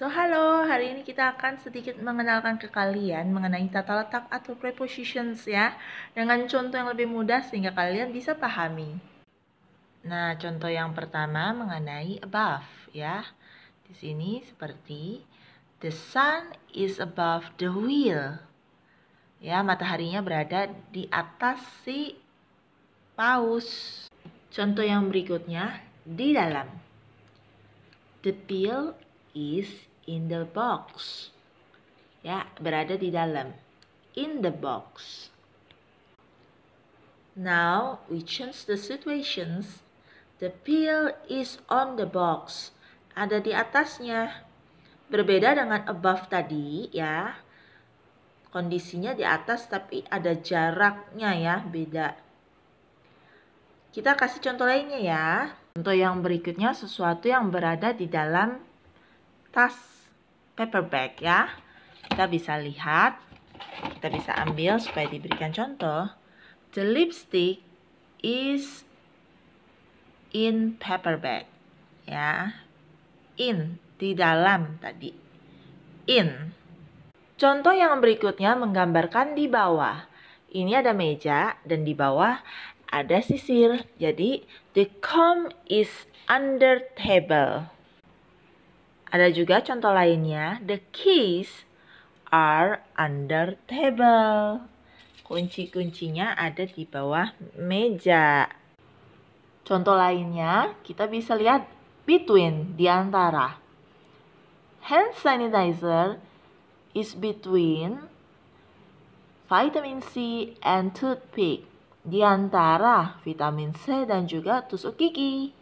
So, halo, hari ini kita akan sedikit mengenalkan ke kalian mengenai tata letak atau prepositions ya, dengan contoh yang lebih mudah sehingga kalian bisa pahami. Nah, contoh yang pertama mengenai above ya. Di sini seperti the sun is above the wheel. Ya, mataharinya berada di atas si paus. Contoh yang berikutnya di dalam. The pill is in the box. Ya, berada di dalam. In the box. Now we change the situations. The pill is on the box. Ada di atasnya. Berbeda dengan above tadi ya. Kondisinya di atas tapi ada jaraknya ya, beda. Kita kasih contoh lainnya ya. Contoh yang berikutnya sesuatu yang berada di dalam tas paper bag ya. Kita bisa lihat, kita bisa ambil supaya diberikan contoh. The lipstick is in paper bag ya. In di dalam tadi. In. Contoh yang berikutnya menggambarkan di bawah. Ini ada meja dan di bawah ada sisir. Jadi the comb is under table. Ada juga contoh lainnya, the keys are under table. Kunci-kuncinya ada di bawah meja. Contoh lainnya, kita bisa lihat between, di antara. Hand sanitizer is between vitamin C and toothpick. Di antara vitamin C dan juga tusuk gigi.